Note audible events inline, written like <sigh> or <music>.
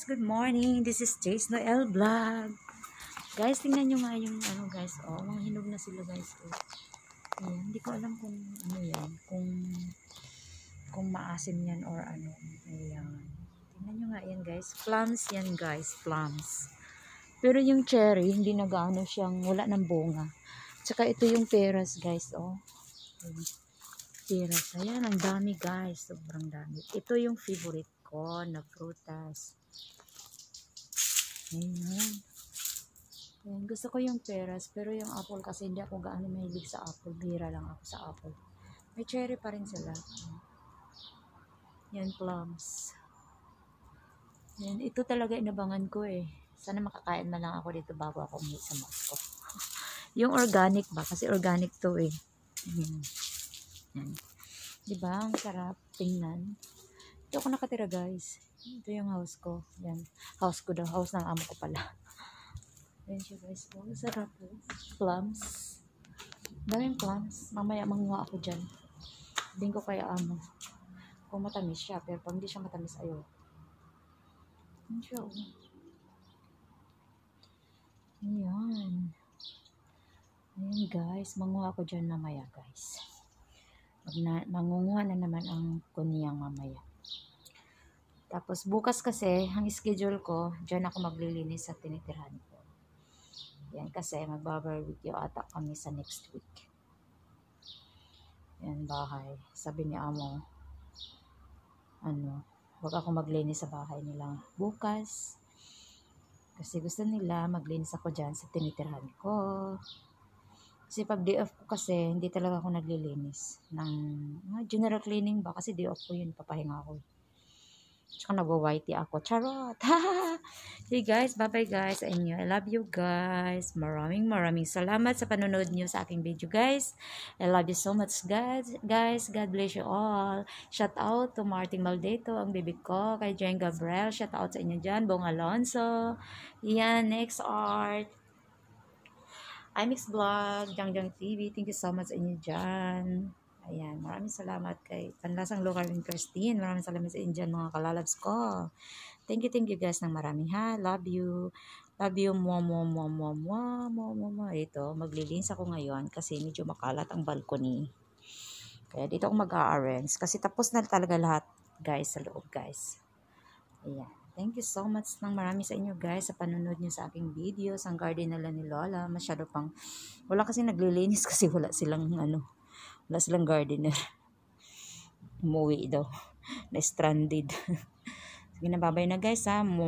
guys, good morning. This is Jace Noel Vlog. Guys, tingnan nyo nga yung ano guys. Oh, mga hinog na sila guys. Oh. Ayan, hindi ko alam kung ano yan. Kung, kung maasim yan or ano. Ayan. Tingnan nyo nga yan guys. Plums yan guys. Plums. Pero yung cherry, hindi nagaano siyang, wala ng bunga. Tsaka ito yung peras guys. Oh. Ayan. Peras. Ayan, ang dami guys. Sobrang dami. Ito yung favorite ko na prutas. Ayan. Ayan. Gusto ko yung peras, pero yung apple kasi hindi ako gaano mahilig sa apple. Bira lang ako sa apple. May cherry pa rin sila. Yan, plums. Yan, ito talaga inabangan ko eh. Sana makakain na lang ako dito bago ako umuwi sa Moscow. <laughs> yung organic ba? Kasi organic to eh. Yan. Yan. Diba? Ang sarap tingnan. Dito ako nakatira guys. Ito yung house ko. Yan. House ko daw. House ng amo ko pala. <laughs> Ayan siya guys. Oh, sarap po. Oh. Plums. Daming plums. Mamaya manguha ako dyan. Din ko kaya amo. Kung matamis siya. Pero pag hindi siya matamis, ayo. Ayan siya oh. Ayan. Ayan guys. Manguha ako dyan mamaya guys. Pag na, mangunguha na naman ang kuniyang mamaya. Tapos bukas kasi, ang schedule ko, dyan ako maglilinis sa tinitirhan ko. Yan kasi magbabarbecue ata kami sa next week. Yan bahay. Sabi ni Amo, ano, wag ako maglinis sa bahay nila bukas. Kasi gusto nila maglinis ako dyan sa tinitirhan ko. Kasi pag day off ko kasi, hindi talaga ako naglilinis ng uh, general cleaning ba? Kasi day off ko yun, papahinga ako. Eh. Tsaka nagwa-whitey ako. Charot! <laughs> hey guys, bye-bye guys I love you guys. Maraming maraming salamat sa panonood niyo sa aking video guys. I love you so much guys. Guys, God bless you all. Shout out to Martin Maldeto, ang baby ko. Kay Jen Gabriel, shout out sa inyo dyan. Bong Alonso. Yan, next art. IMX Vlog, Jangjang TV. Thank you so much sa inyo dyan. Ayan, maraming salamat kay Panlasang Local and Christine. Maraming salamat sa Indian mga kalalabs ko. Thank you, thank you guys ng marami ha. Love you. Love you, mwa, mwa, mwa, mwa, mwa, mwa, mwa, mwa. Ito, maglilins ako ngayon kasi medyo makalat ang balcony. Kaya dito ako mag-a-arrange kasi tapos na talaga lahat guys sa loob guys. Ayan. Thank you so much ng marami sa inyo guys sa panonood niyo sa aking videos. Ang garden nila ni Lola, masyado pang, wala kasi naglilinis <laughs> kasi wala silang ano, wala silang gardener. Umuwi daw. Na-stranded. <laughs> Sige na, babay na guys ha.